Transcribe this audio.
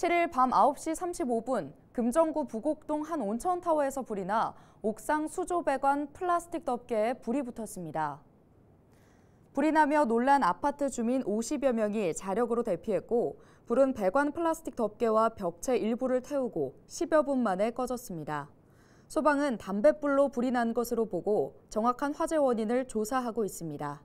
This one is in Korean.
7일 밤 9시 35분 금정구 부곡동 한 온천타워에서 불이 나 옥상 수조배관 플라스틱 덮개에 불이 붙었습니다. 불이 나며 놀란 아파트 주민 50여 명이 자력으로 대피했고 불은 배관 플라스틱 덮개와 벽체 일부를 태우고 10여 분 만에 꺼졌습니다. 소방은 담뱃불로 불이 난 것으로 보고 정확한 화재 원인을 조사하고 있습니다.